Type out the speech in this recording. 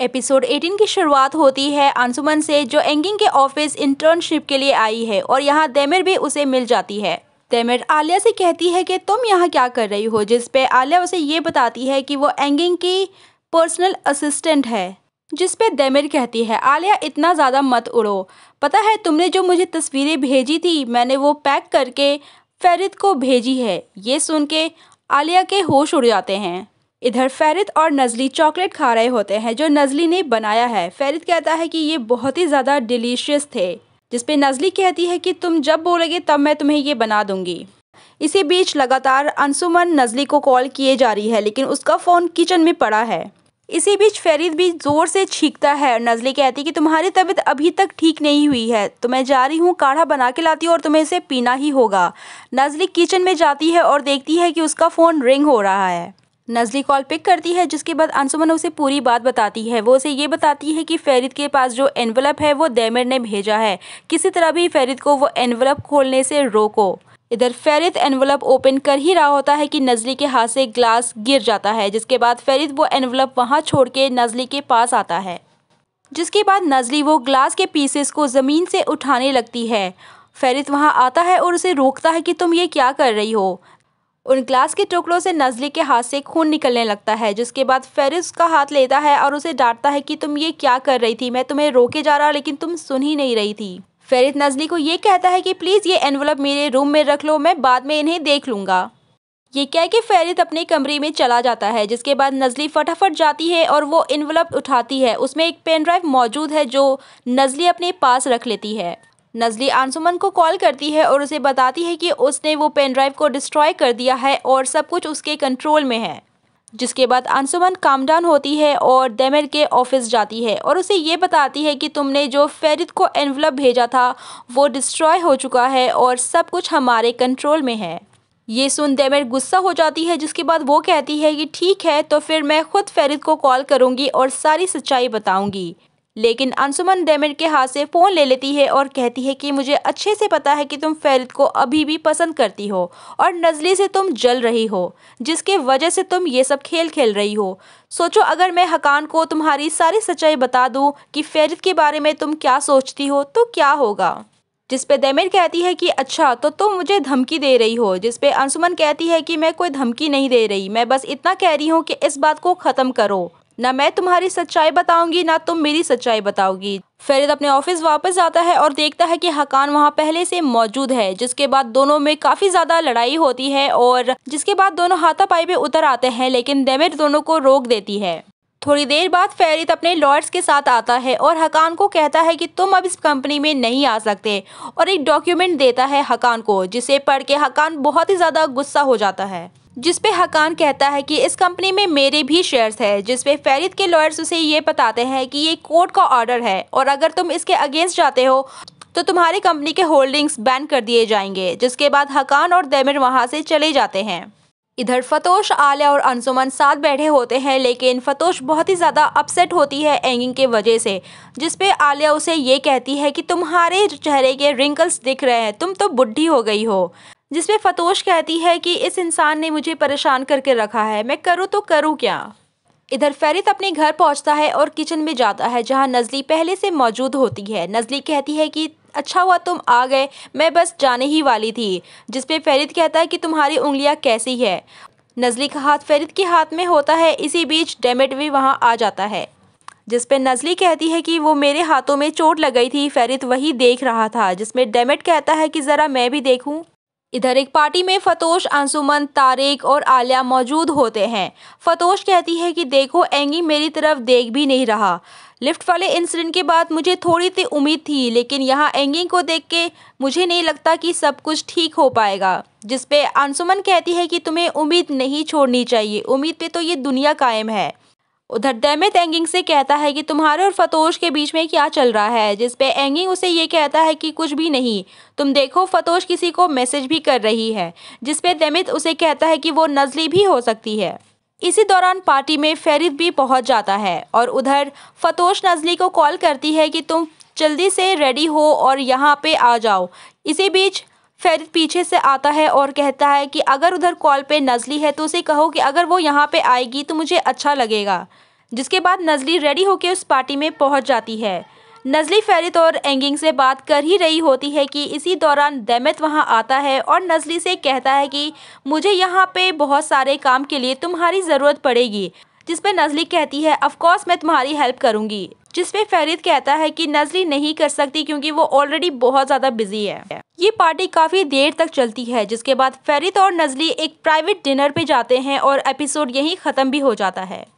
episode 18 की शुरुआत होती है अंशुमन से जो एंगिंग के ऑफिस इंटर्नशिप के लिए आई है और यहाँ देमिर भी उसे मिल जाती है देमिर आलिया से कहती है कि तुम यहाँ क्या कर रही हो जिस पे आलिया उसे ये बताती है कि वो एंगिंग की पर्सनल असिस्टेंट है जिस पे देमिर कहती है आलिया इतना ज़्यादा मत उड़ो पता है तुमने जो मुझे तस्वीरें भेजी थी मैंने वो पैक करके फेरिद को भेजी है ये सुन के आलिया के होश उड़ जाते हैं इधर फैरित और नजली चॉकलेट खा रहे होते हैं जो नजली ने बनाया है फैरित कहता है कि ये बहुत ही ज़्यादा डिलीशियस थे जिसपे नजली कहती है कि तुम जब बोलोगे तब मैं तुम्हें ये बना दूंगी इसी बीच लगातार अंशुमन नजली को कॉल किए जा रही है लेकिन उसका फ़ोन किचन में पड़ा है इसी बीच फेरित भी ज़ोर से छींकता है और नजली कहती है कि तुम्हारी तबीयत अभी तक ठीक नहीं हुई है तो मैं जा रही हूँ काढ़ा बना के लाती हूँ और तुम्हें इसे पीना ही होगा नजली किचन में जाती है और देखती है कि उसका फ़ोन रिंग हो रहा है नजली कॉल पिक करती है जिसके बाद अंसुमन उसे पूरी बात बताती है वो उसे ये बताती है कि फेरिद के पास जो एनवलप है वो दैमिर ने भेजा है किसी तरह भी फेरिद को वो एनवलप खोलने से रोको इधर फेरित एनवलप ओपन कर ही रहा होता है कि नजली के हाथ से ग्लास गिर जाता है जिसके बाद फेरित वो एनवलप वहाँ छोड़ के नजली के पास आता है जिसके बाद नजली वो ग्लास के पीसेस को ज़मीन से उठाने लगती है फेरित वहाँ आता है और उसे रोकता है कि तुम ये क्या कर रही हो उन ग्लास के टुकड़ों से नजली के हाथ से खून निकलने लगता है जिसके बाद फेरिस उसका हाथ लेता है और उसे डांटता है कि तुम ये क्या कर रही थी मैं तुम्हें रोके जा रहा लेकिन तुम सुन ही नहीं रही थी फेरिस नजली को ये कहता है कि प्लीज़ ये एनवलप मेरे रूम में रख लो मैं बाद में इन्हें देख लूँगा ये कह के फेरित अपने कमरे में चला जाता है जिसके बाद नजली फटाफट जाती है और वो इन्वलप उठाती है उसमें एक पेन ड्राइव मौजूद है जो नजली अपने पास रख लेती है नजली आंसुमन को कॉल करती है और उसे बताती है कि उसने वो पेन ड्राइव को डिस्ट्रॉय कर दिया है और सब कुछ उसके कंट्रोल में है जिसके बाद आंसुमन काम डाउन होती है और देमेर के ऑफिस जाती है और उसे ये बताती है कि तुमने जो फेरित को एनवलप भेजा था वो डिस्ट्रॉय हो चुका है और सब कुछ हमारे कंट्रोल में है ये सुन देमेर गुस्सा हो जाती है जिसके बाद वो कहती है कि ठीक है तो फिर मैं खुद फेरिद को कॉल करूँगी और सारी सच्चाई बताऊँगी लेकिन अंशुमन डेमिड के हाथ से फ़ोन ले लेती है और कहती है कि मुझे अच्छे से पता है कि तुम फेरित को अभी भी पसंद करती हो और नजली से तुम जल रही हो जिसके वजह से तुम ये सब खेल खेल रही हो सोचो अगर मैं हकान को तुम्हारी सारी सच्चाई बता दूँ कि फेरित के बारे में तुम क्या सोचती हो तो क्या होगा जिस पे दैमिर कहती है कि अच्छा तो तुम मुझे धमकी दे रही हो जिस पे अंशुमन कहती है कि मैं कोई धमकी नहीं दे रही मैं बस इतना कह रही हूँ कि इस बात को ख़त्म करो ना मैं तुम्हारी सच्चाई बताऊंगी ना तुम मेरी सच्चाई बताओगी फरीद अपने ऑफिस वापस जाता है और देखता है कि हकान वहाँ पहले से मौजूद है जिसके बाद दोनों में काफी ज्यादा लड़ाई होती है और जिसके बाद दोनों हाथापाई पे उतर आते हैं लेकिन डेमिर दोनों को रोक देती है थोड़ी देर बाद फेरित अपने लॉर्ड्स के साथ आता है और हकान को कहता है कि तुम अब इस कंपनी में नहीं आ सकते और एक डॉक्यूमेंट देता है हकान को जिसे पढ़ के हकान बहुत ही ज़्यादा गुस्सा हो जाता है जिसपे हकान कहता है कि इस कंपनी में मेरे भी शेयर्स है जिसपे फरीद के लॉयर्स उसे ये बताते हैं कि ये कोर्ट का ऑर्डर है और अगर तुम इसके अगेंस्ट जाते हो तो तुम्हारी कंपनी के होल्डिंग्स बैन कर दिए जाएंगे जिसके बाद हकान और दैमिर वहाँ से चले जाते हैं इधर फतोश आलिया और अंसुमन साथ बैठे होते हैं लेकिन फतोश बहुत ही ज़्यादा अपसेट होती है एंगिंग के वजह से जिसपे आलिया उसे ये कहती है कि तुम्हारे चेहरे के रिंकल्स दिख रहे हैं तुम तो बुढ़ी हो गई हो जिसमें फतोश कहती है कि इस इंसान ने मुझे परेशान करके रखा है मैं करूँ तो करूँ क्या इधर फेरित अपने घर पहुँचता है और किचन में जाता है जहाँ नजली पहले से मौजूद होती है नजली कहती है कि अच्छा हुआ तुम आ गए मैं बस जाने ही वाली थी जिसपे फेरित कहता है कि तुम्हारी उंगलियाँ कैसी है नजली का हाथ फरीद के हाथ में होता है इसी बीच डेमेट भी वहाँ आ जाता है जिसपे नजली कहती है कि वो मेरे हाथों में चोट लग गई थी फरीद वही देख रहा था जिसमें डेमेट कहता है कि ज़रा मैं भी देखूं इधर एक पार्टी में फतोश अंसुमन तारिक और आलिया मौजूद होते हैं फतोश कहती है कि देखो एंगी मेरी तरफ देख भी नहीं रहा लिफ्ट वाले इंसिडेंट के बाद मुझे थोड़ी सी उम्मीद थी लेकिन यहाँ एंगी को देख के मुझे नहीं लगता कि सब कुछ ठीक हो पाएगा जिस पे अंसुमन कहती है कि तुम्हें उम्मीद नहीं छोड़नी चाहिए उम्मीद पे तो ये दुनिया कायम है उधर दैमित एंगिंग से कहता है कि तुम्हारे और फतोश के बीच में क्या चल रहा है जिस पे एंगिंग उसे ये कहता है कि कुछ भी नहीं तुम देखो फतोश किसी को मैसेज भी कर रही है जिस पे दैमित उसे कहता है कि वो नजली भी हो सकती है इसी दौरान पार्टी में फेरिद भी पहुंच जाता है और उधर फतोश नजली को कॉल करती है कि तुम जल्दी से रेडी हो और यहाँ पे आ जाओ इसी बीच फेरिद पीछे से आता है और कहता है कि अगर उधर कॉल पे नजली है तो उसे कहो कि अगर वो यहाँ पे आएगी तो मुझे अच्छा लगेगा जिसके बाद नजली रेडी होकर उस पार्टी में पहुँच जाती है नजली फेरित और एंगिंग से बात कर ही रही होती है कि इसी दौरान दैमत वहाँ आता है और नजली से कहता है कि मुझे यहाँ पे बहुत सारे काम के लिए तुम्हारी ज़रूरत पड़ेगी जिस पर नजली कहती है अफकोर्स मैं तुम्हारी हेल्प करूंगी जिसपे फरीद कहता है कि नजली नहीं कर सकती क्योंकि वो ऑलरेडी बहुत ज़्यादा बिजी है ये पार्टी काफ़ी देर तक चलती है जिसके बाद फरीद और नजली एक प्राइवेट डिनर पे जाते हैं और एपिसोड यही ख़त्म भी हो जाता है